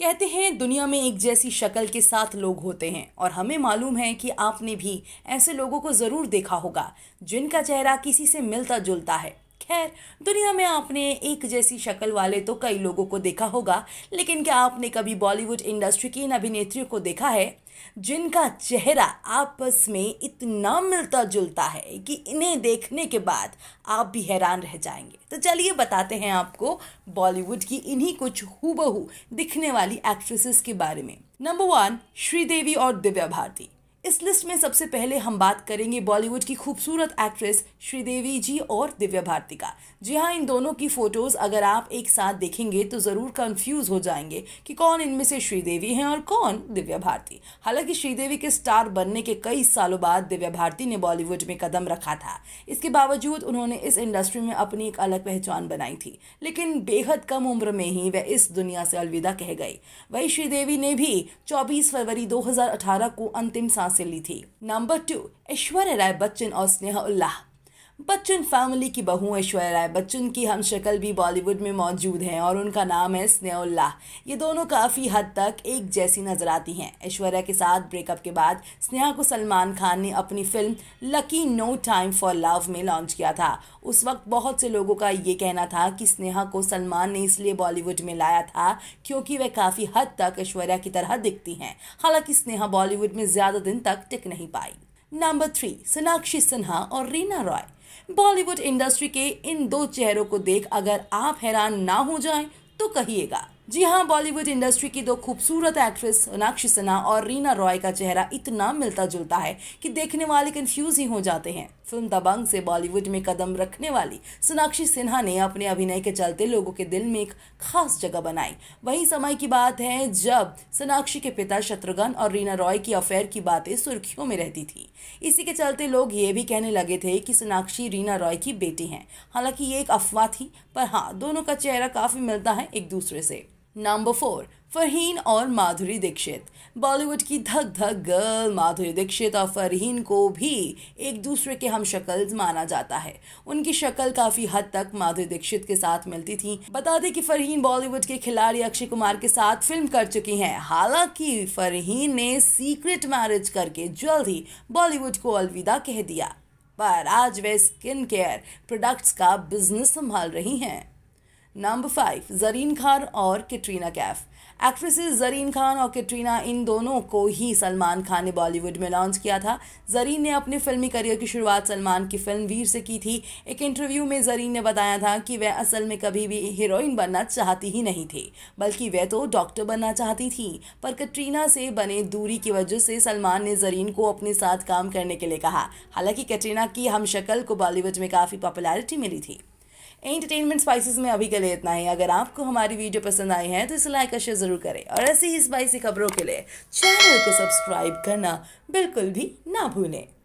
कहते हैं दुनिया में एक जैसी शक्ल के साथ लोग होते हैं और हमें मालूम है कि आपने भी ऐसे लोगों को ज़रूर देखा होगा जिनका चेहरा किसी से मिलता जुलता है खैर दुनिया में आपने एक जैसी शक्ल वाले तो कई लोगों को देखा होगा लेकिन क्या आपने कभी बॉलीवुड इंडस्ट्री की इन अभिनेत्रियों को देखा है जिनका चेहरा आपस में इतना मिलता जुलता है कि इन्हें देखने के बाद आप भी हैरान रह जाएंगे तो चलिए बताते हैं आपको बॉलीवुड की इन्हीं कुछ हूबहू दिखने वाली एक्ट्रेसेस के बारे में नंबर वन श्रीदेवी और दिव्या भारती इस लिस्ट में सबसे पहले हम बात करेंगे बॉलीवुड की खूबसूरत एक्ट्रेस श्रीदेवी जी और दिव्या भारती का जी हाँ इन दोनों की फ़ोटोज़ अगर आप एक साथ देखेंगे तो ज़रूर कंफ्यूज हो जाएंगे कि कौन इनमें से श्रीदेवी हैं और कौन दिव्या भारती हालांकि श्रीदेवी के स्टार बनने के कई सालों बाद दिव्या भारती ने बॉलीवुड में कदम रखा था इसके बावजूद उन्होंने इस इंडस्ट्री में अपनी एक अलग पहचान बनाई थी लेकिन बेहद कम उम्र में ही वह इस दुनिया से अलविदा कह गई वही श्रीदेवी ने भी चौबीस फरवरी दो को अंतिम सांस हासिल ली थी नंबर टू ऐश्वर्या राय बच्चन और स्नेहा उल्लाह बच्चन फैमिली की बहू ऐश्वर्या राय बच्चन की हम शक्ल भी बॉलीवुड में मौजूद हैं और उनका नाम है स्नेउल्ला ये दोनों काफ़ी हद तक एक जैसी नजर आती हैं ऐश्वर्या के साथ ब्रेकअप के बाद स्नेहा को सलमान खान ने अपनी film lucky no time for love में लॉन्च किया था उस वक्त बहुत से लोगों का ये कहना था कि स्नेहा को सलमान ने इसलिए बॉलीवुड में लाया था क्योंकि वह काफ़ी हद तक ऐश्वर्या की तरह दिखती हैं हालांकि स्नेहा बॉलीवुड में ज़्यादा दिन तक टिक नहीं पाई नंबर थ्री सोनाक्षी सिन्हा और रीना रॉय बॉलीवुड इंडस्ट्री के इन दो चेहरों को देख अगर आप हैरान ना हो जाएं तो कहिएगा जी हाँ बॉलीवुड इंडस्ट्री की दो खूबसूरत एक्ट्रेस सोनाक्षी सिन्हा और रीना रॉय का चेहरा इतना मिलता जुलता है कि देखने वाले कंफ्यूज ही हो जाते हैं फिल्म दबंग से बॉलीवुड में कदम रखने वाली सोनाक्षी सिन्हा ने अपने अभिनय के चलते लोगों के दिल में एक खास जगह बनाई वही समय की बात है जब सोनाक्षी के पिता शत्रुघ्न और रीना रॉय की अफेयर की बातें सुर्खियों में रहती थी इसी के चलते लोग ये भी कहने लगे थे कि सोनाक्षी रीना रॉय की बेटी हैं हालांकि ये एक अफवाह थी पर हाँ दोनों का चेहरा काफ़ी मिलता है एक दूसरे से नंबर फोर फरहीन और माधुरी दीक्षित बॉलीवुड की धक धक गर्ल माधुरी दीक्षित और फरहीन को भी एक दूसरे के हम शक्ल माना जाता है उनकी शक्ल काफ़ी हद तक माधुरी दीक्षित के साथ मिलती थी बता दें कि फरहीन बॉलीवुड के खिलाड़ी अक्षय कुमार के साथ फिल्म कर चुकी हैं हालांकि फरहीन ने सीक्रेट मैरिज करके जल्द ही बॉलीवुड को अलविदा कह दिया पर आज वे स्किन केयर प्रोडक्ट्स का बिजनेस संभाल रही हैं नंबर फाइव जरीन खान और कैटरीना कैफ एक्ट्रेसेस जरीन खान और कैटरीना इन दोनों को ही सलमान खान ने बॉलीवुड में लॉन्च किया था जरीन ने अपने फिल्मी करियर की शुरुआत सलमान की फिल्म वीर से की थी एक इंटरव्यू में जरीन ने बताया था कि वह असल में कभी भी हीरोइन बनना चाहती ही नहीं थी बल्कि वह तो डॉक्टर बनना चाहती थी पर कटरीना से बने दूरी की वजह से सलमान ने जरीन को अपने साथ काम करने के लिए कहा हालांकि कटरीना की हम शक्ल को बॉलीवुड में काफ़ी पॉपुलैरिटी मिली थी एंटरटेनमेंट स्पाइसेस में अभी के लिए इतना ही अगर आपको हमारी वीडियो पसंद आई है तो इसे लाइक और शेयर ज़रूर करें और ऐसी ही स्पाइसी खबरों के लिए चैनल को सब्सक्राइब करना बिल्कुल भी ना भूलें